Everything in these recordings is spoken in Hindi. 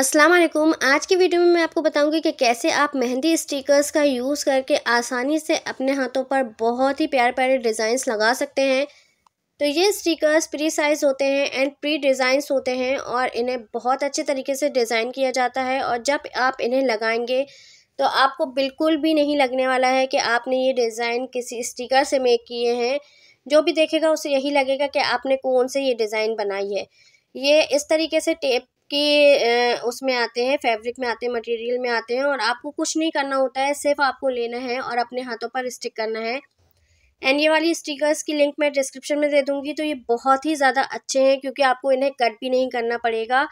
अस्सलाम वालेकुम आज की वीडियो में मैं आपको बताऊंगी कि कैसे आप मेहंदी स्टिकर्स का यूज़ करके आसानी से अपने हाथों पर बहुत ही प्यारे प्यारे डिज़ाइंस लगा सकते हैं तो ये स्टिकर्स प्री साइज़ होते हैं एंड प्री डिज़ाइंस होते हैं और इन्हें बहुत अच्छे तरीके से डिज़ाइन किया जाता है और जब आप इन्हें लगाएंगे तो आपको बिल्कुल भी नहीं लगने वाला है कि आपने ये डिज़ाइन किसी स्टिकर से मेक किए हैं जो भी देखेगा उसे यही लगेगा कि आपने कौन से ये डिज़ाइन बनाई है ये इस तरीके से टेप कि उसमें आते हैं फैब्रिक में आते हैं मटेरियल में आते हैं और आपको कुछ नहीं करना होता है सिर्फ आपको लेना है और अपने हाथों पर स्टिक करना है एंड ये वाली स्टिकर्स की लिंक मैं डिस्क्रिप्शन में दे दूँगी तो ये बहुत ही ज़्यादा अच्छे हैं क्योंकि आपको इन्हें कट भी नहीं करना पड़ेगा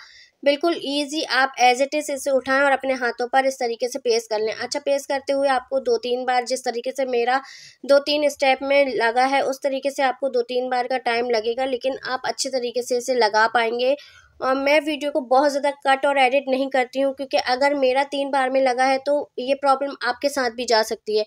बिल्कुल ईजी आप एज इट इज़ इसे उठाएं और अपने हाथों पर इस तरीके से पेस्ट कर लें अच्छा पेस्ट करते हुए आपको दो तीन बार जिस तरीके से मेरा दो तीन स्टेप में लगा है उस तरीके से आपको दो तीन बार का टाइम लगेगा लेकिन आप अच्छे तरीके से इसे लगा पाएंगे और मैं वीडियो को बहुत ज़्यादा कट और एडिट नहीं करती हूँ क्योंकि अगर मेरा तीन बार में लगा है तो ये प्रॉब्लम आपके साथ भी जा सकती है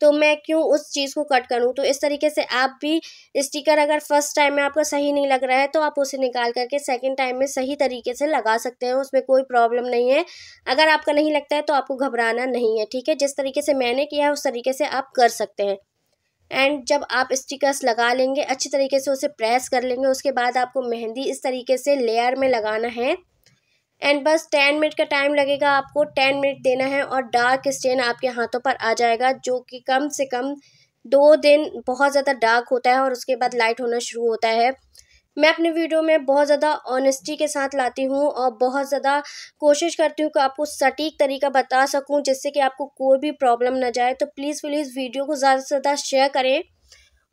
तो मैं क्यों उस चीज़ को कट करूँ तो इस तरीके से आप भी स्टिकर अगर फर्स्ट टाइम में आपका सही नहीं लग रहा है तो आप उसे निकाल करके सेकंड टाइम में सही तरीके से लगा सकते हैं उसमें कोई प्रॉब्लम नहीं है अगर आपका नहीं लगता है तो आपको घबराना नहीं है ठीक है जिस तरीके से मैंने किया है उस तरीके से आप कर सकते हैं एंड जब आप स्टिकर्स लगा लेंगे अच्छी तरीके से उसे प्रेस कर लेंगे उसके बाद आपको मेहंदी इस तरीके से लेयर में लगाना है एंड बस टेन मिनट का टाइम लगेगा आपको टेन मिनट देना है और डार्क स्टेन आपके हाथों पर आ जाएगा जो कि कम से कम दो दिन बहुत ज़्यादा डार्क होता है और उसके बाद लाइट होना शुरू होता है मैं अपने वीडियो में बहुत ज़्यादा ऑनेस्टी के साथ लाती हूँ और बहुत ज़्यादा कोशिश करती हूँ कि आपको सटीक तरीका बता सकूँ जिससे कि आपको कोई भी प्रॉब्लम ना जाए तो प्लीज़ प्लीज़ वीडियो को ज़्यादा से ज़्यादा शेयर करें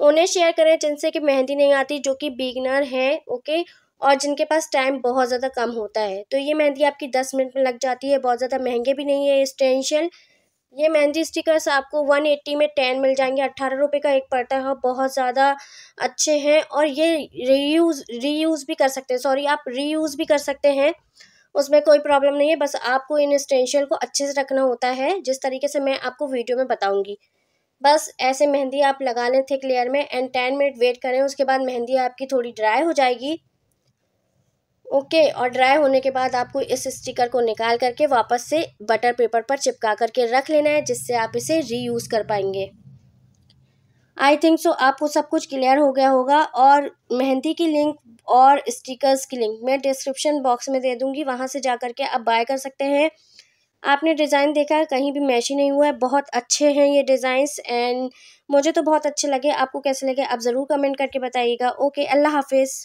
उन्हें शेयर करें जिनसे कि मेहंदी नहीं आती जो कि बिगनर हैं ओके और जिनके पास टाइम बहुत ज़्यादा कम होता है तो ये मेहंदी आपकी दस मिनट में लग जाती है बहुत ज़्यादा महंगे भी नहीं है इस्टेंशियल ये मेहंदी स्टिकर्स आपको वन एट्टी में टेन मिल जाएंगे अट्ठारह रुपये का एक पड़ता है और बहुत ज़्यादा अच्छे हैं और ये रीयूज़ रीयूज़ भी कर सकते हैं सॉरी आप रीयूज़ भी कर सकते हैं उसमें कोई प्रॉब्लम नहीं है बस आपको इन स्टेंशियल को अच्छे से रखना होता है जिस तरीके से मैं आपको वीडियो में बताऊँगी बस ऐसे मेहंदी आप लगा लें थिक लेयर में एंड टेन मिनट वेट करें उसके बाद मेहंदी आपकी थोड़ी ड्राई हो जाएगी ओके और ड्राई होने के बाद आपको इस स्टिकर को निकाल करके वापस से बटर पेपर पर चिपका करके रख लेना है जिससे आप इसे रीयूज़ कर पाएंगे आई थिंक सो आपको सब कुछ क्लियर हो गया होगा और मेहंदी की लिंक और स्टिकर्स की लिंक मैं डिस्क्रिप्शन बॉक्स में दे दूंगी वहाँ से जा करके आप बाय कर सकते हैं आपने डिज़ाइन देखा है कहीं भी ही नहीं हुआ है बहुत अच्छे हैं ये डिज़ाइंस एंड मुझे तो बहुत अच्छे लगे आपको कैसे लगे आप ज़रूर कमेंट करके बताइएगा ओके अल्लाह हाफिज़